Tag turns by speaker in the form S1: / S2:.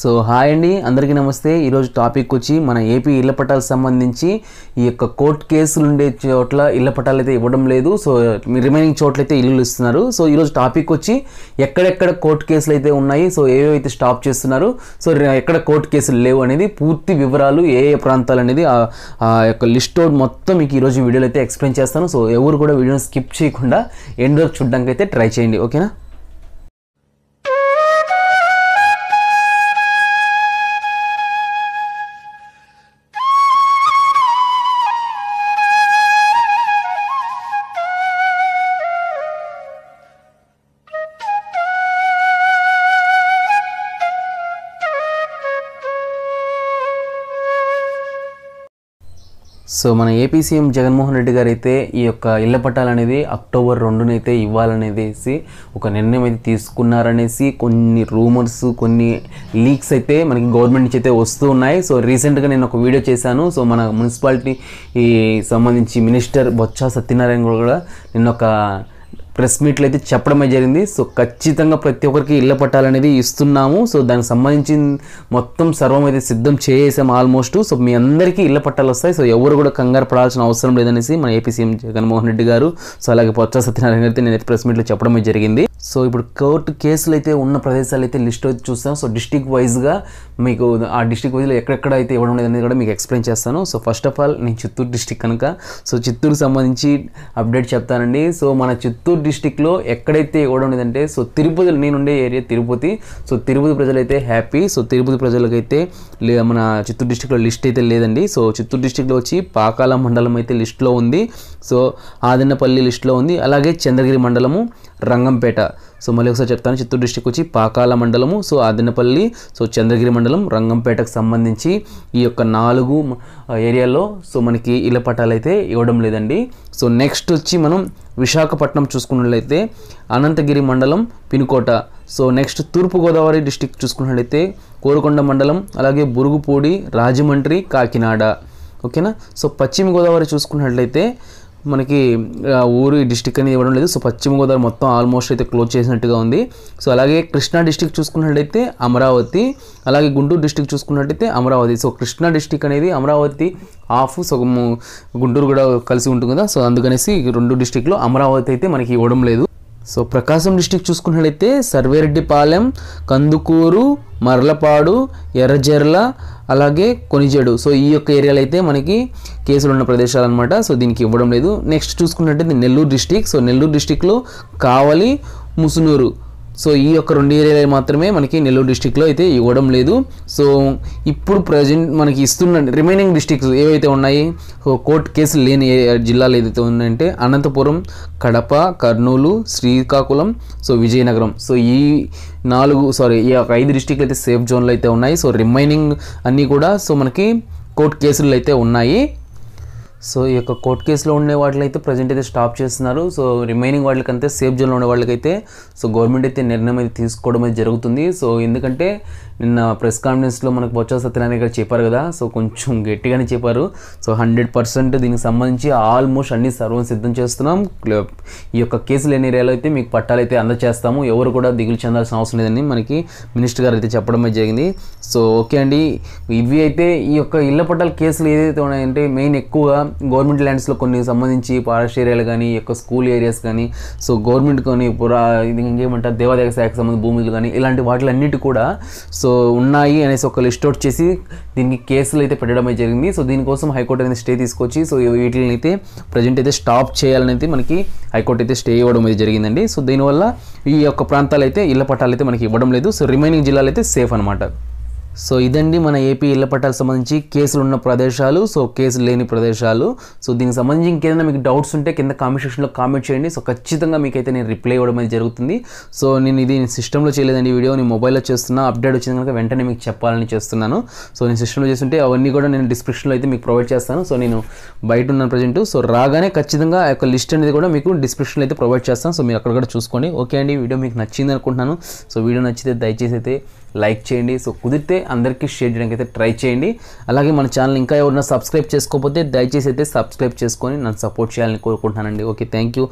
S1: so hi అండి అందరికీ నమస్తే ఈరోజు టాపిక్ వచ్చి మన ఏపీ ఇళ్ల పట్టాలకు సంబంధించి ఈ యొక్క కోర్ట్ కేసులు ఉండే చోట్ల ఇళ్ల పట్టాలు అయితే ఇవ్వడం లేదు సో రిమైనింగ్ చోట్లయితే ఇల్లులు ఇస్తున్నారు సో ఈరోజు టాపిక్ వచ్చి ఎక్కడెక్కడ కోర్టు కేసులు అయితే ఉన్నాయి సో ఏవైతే స్టాప్ చేస్తున్నారు సో ఎక్కడ కోర్టు కేసులు లేవు అనేది పూర్తి వివరాలు ఏ ఏ ప్రాంతాలు అనేది ఆ యొక్క లిస్ట్ మొత్తం మీకు ఈరోజు వీడియోలో అయితే ఎక్స్ప్లెయిన్ చేస్తాను సో ఎవరు కూడా వీడియోని స్కిప్ చేయకుండా ఎండ్ వరకు చూడడానికి అయితే ట్రై చేయండి ఓకేనా సో మన ఏపీ సీఎం జగన్మోహన్ రెడ్డి గారు అయితే ఈ యొక్క ఇళ్ల పట్టాలు అనేది అక్టోబర్ రెండునైతే ఇవ్వాలనేసి ఒక నిర్ణయం అయితే తీసుకున్నారనేసి కొన్ని రూమర్స్ కొన్ని లీక్స్ అయితే మనకి గవర్నమెంట్ నుంచి అయితే వస్తూ ఉన్నాయి సో రీసెంట్గా నేను ఒక వీడియో చేశాను సో మన మున్సిపాలిటీ సంబంధించి మినిస్టర్ బొత్స సత్యనారాయణ కూడా నిన్న ఒక ప్రెస్ మీట్లు అయితే చెప్పడమే జరిగింది సో ఖచ్చితంగా ప్రతి ఒక్కరికి ఇళ్ళ పట్టాలనేది ఇస్తున్నాము సో దానికి సంబంధించి మొత్తం సర్వం అయితే సిద్ధం చేసేసాం ఆల్మోస్ట్ సో మీ అందరికీ ఇళ్ళ పట్టాలు వస్తాయి సో ఎవరు కూడా కంగారు పడాల్సిన అవసరం లేదనేసి మన ఏపీ సీఎం జగన్మోహన్ రెడ్డి గారు సో అలాగే పొత్త సత్యనారాయణ గారితో నేనైతే ప్రెస్ మీట్లో చెప్పడమే జరిగింది సో ఇప్పుడు కోర్టు కేసులు అయితే ఉన్న ప్రదేశాలు అయితే లిస్ట్ అయితే చూస్తాం సో డిస్టిక్ వైజ్గా మీకు ఆ డిస్టిక్ వైజ్లో ఎక్కడెక్కడ అయితే ఇవ్వడం లేదనేది కూడా మీకు ఎక్స్ప్లెయిన్ చేస్తాను సో ఫస్ట్ ఆఫ్ ఆల్ నేను చిత్తూరు డిస్టిక్ కనుక సో చిత్తూరుకి సంబంధించి అప్డేట్ చెప్తానండి సో మన చిత్తూరు డిస్టిక్లో ఎక్కడైతే ఇవ్వడం లేదంటే సో తిరుపతి నేనుండే ఏరియా తిరుపతి సో తిరుపతి ప్రజలైతే హ్యాపీ సో తిరుపతి ప్రజలకైతే మన చిత్తూరు డిస్టిక్లో లిస్ట్ అయితే లేదండి సో చిత్తూరు డిస్టిక్లో వచ్చి పాకాల మండలం అయితే లిస్ట్లో ఉంది సో ఆదిన్నపల్లి లిస్ట్లో ఉంది అలాగే చంద్రగిరి మండలము రంగంపేట సో మళ్ళీ ఒకసారి చెప్తాను చిత్తూరు డిస్టిక్ వచ్చి పాకాల మండలము సో ఆదినపల్లి సో చంద్రగిరి మండలం రంగంపేటకు సంబంధించి ఈ యొక్క నాలుగు ఏరియాలో సో మనకి ఇళ్ళ పట్టాలు అయితే ఇవ్వడం లేదండి సో నెక్స్ట్ వచ్చి మనం విశాఖపట్నం చూసుకున్నట్లయితే అనంతగిరి మండలం Pinukota so next Turpu Godavari district చూసుకున్నట్లయితే కోరుకొండ మండలం అలాగే బురుగుపూడి రాజమండ్రి కాకినాడ ఓకేనా సో పశ్చిమ గోదావరి చూసుకున్నట్లయితే మనకి ఊరు డిస్టిక్ అనేది ఇవ్వడం లేదు సో పశ్చిమ గోదావరి మొత్తం ఆల్మోస్ట్ అయితే క్లోజ్ చేసినట్టుగా ఉంది సో అలాగే కృష్ణా డిస్టిక్ చూసుకున్నట్లయితే అమరావతి అలాగే గుంటూరు డిస్టిక్ చూసుకున్నట్టయితే అమరావతి సో కృష్ణా డిస్టిక్ అనేది అమరావతి ఆఫ్ సో గుంటూరు కూడా కలిసి ఉంటుంది కదా సో అందుకనేసి రెండు డిస్టిక్లో అమరావతి అయితే మనకి ఇవ్వడం లేదు సో ప్రకాశం డిస్టిక్ చూసుకున్నట్లయితే సర్వేరెడ్డిపాలెం కందుకూరు మర్లపాడు ఎర్రజెర్ల అలాగే కొనిజేడు సో ఈ యొక్క ఏరియాలో అయితే మనకి కేసులు ఉన్న ప్రదేశాలు అనమాట సో దీనికి ఇవ్వడం లేదు నెక్స్ట్ చూసుకున్నట్టయితే నెల్లూరు డిస్టిక్ సో నెల్లూరు డిస్టిక్లో కావలి ముసునూరు సో ఈ యొక్క రెండు ఏరియాలు మాత్రమే మనకి నెల్లూరు డిస్టిక్లో అయితే ఇవ్వడం లేదు సో ఇప్పుడు ప్రజెంట్ మనకి ఇస్తున్న రిమైనింగ్ డిస్టిక్స్ ఏవైతే ఉన్నాయి కోర్టు కేసులు లేని జిల్లాలు ఏదైతే ఉన్నాయంటే అనంతపురం కడప కర్నూలు శ్రీకాకుళం సో విజయనగరం సో ఈ నాలుగు సారీ ఈ యొక్క ఐదు డిస్టిక్లు అయితే సేఫ్ జోన్లు అయితే ఉన్నాయి సో రిమైనింగ్ అన్నీ కూడా సో మనకి కోర్టు కేసులు అయితే ఉన్నాయి సో ఈ యొక్క కోర్ట్ కేసులో ఉండే అయితే ప్రజెంట్ అయితే స్టాప్ చేస్తున్నారు సో రిమైనింగ్ వాళ్ళకంతే సేఫ్ జోన్లో ఉండే వాళ్ళకైతే సో గవర్నమెంట్ అయితే నిర్ణయం అయితే తీసుకోవడం అయితే జరుగుతుంది సో ఎందుకంటే నిన్న ప్రెస్ కాన్ఫరెన్స్లో మనకు బొత్స సత్యనారాయణ గారు చెప్పారు కదా సో కొంచెం గట్టిగానే చెప్పారు సో హండ్రెడ్ పర్సెంట్ దీనికి సంబంధించి ఆల్మోస్ట్ అన్ని సర్వం సిద్ధం చేస్తున్నాం ఈ యొక్క కేసులు ఎన్ని ఏరియాలో అయితే మీకు పట్టాలైతే అందచేస్తాము ఎవరు కూడా దిగులు చెందాల్సిన అవసరం లేదని మనకి మినిస్టర్ గారు అయితే చెప్పడం జరిగింది సో ఓకే అండి ఇవి అయితే ఈ యొక్క ఇళ్ల పట్టాల కేసులు ఏదైతే ఉన్నాయంటే మెయిన్ ఎక్కువగా గవర్నమెంట్ ల్యాండ్స్లో కొన్ని సంబంధించి ఫారెస్ట్ ఏరియాలు కానీ యొక్క స్కూల్ ఏరియాస్ కానీ సో గవర్నమెంట్ కొన్ని పురా ఇంకేమంటారు దేవాదాయ శాఖకు సంబంధించిన భూములు కానీ ఇలాంటి వాటిలన్నిటి కూడా సో ఉన్నాయి అనేసి ఒక లిస్ట్ అవుట్ చేసి దీనికి కేసులు అయితే పెట్టడమే జరిగింది సో దీనికోసం హైకోర్టు అనేది స్టే తీసుకొచ్చి సో వీటిని అయితే ప్రజెంట్ అయితే స్టాప్ చేయాలని అయితే మనకి హైకోర్టు అయితే స్టే ఇవ్వడం అయితే జరిగిందండి సో దీనివల్ల ఈ యొక్క ప్రాంతాలు అయితే ఇళ్ల పట్టాలు అయితే మనకి ఇవ్వడం లేదు సో రిమైనింగ్ జిల్లాలు అయితే సేఫ్ అనమాట సో ఇదండి మన ఏపీ ఇళ్ల పట్టాలకు సంబంధించి కేసులు ఉన్న ప్రదేశాలు సో కేసులు లేని ప్రదేశాలు సో దీనికి సంబంధించి ఇంకేదైనా మీకు డౌట్స్ ఉంటే కింద కామెంట్ సెక్షన్లో కామెంట్ చేయండి సో ఖచ్చితంగా మీకైతే నేను రిప్లై ఇవ్వడం అనేది జరుగుతుంది సో నేను ఇది సిస్టంలో చేయలేదండి వీడియో నేను మొబైల్లో చేస్తున్నా అప్డేట్ వచ్చింది కనుక వెంటనే మీకు చెప్పాలని చేస్తున్నాను సో నేను సిస్టంలో చేస్తుంటే అవన్నీ కూడా నేను డిస్క్రిప్షన్లో అయితే మీకు ప్రొవైడ్ చేస్తాను సో నేను బయట ఉన్నాను ప్రజెంట్ సో రాగానే ఖచ్చితంగా ఆ యొక్క లిస్ట్ అనేది కూడా మీకు డిస్క్రిప్షన్లో అయితే ప్రొవైడ్ చేస్తాను సో మీరు అక్కడ కూడా చూసుకోండి ఓకే అండి వీడియో మీకు నచ్చింది అనుకుంటున్నాను సో వీడియో నచ్చితే దయచేసి అయితే లైక్ చేయండి సో కుదిరితే అందరికీ షేర్ చేయడానికి అయితే ట్రై చేయండి అలాగే మన ఛానల్ ఇంకా ఎవరైనా సబ్స్క్రైబ్ చేసుకోకపోతే దయచేసి అయితే సబ్స్క్రైబ్ చేసుకొని నన్ను సపోర్ట్ చేయాలని కోరుకుంటున్నానండి ఓకే థ్యాంక్ యూ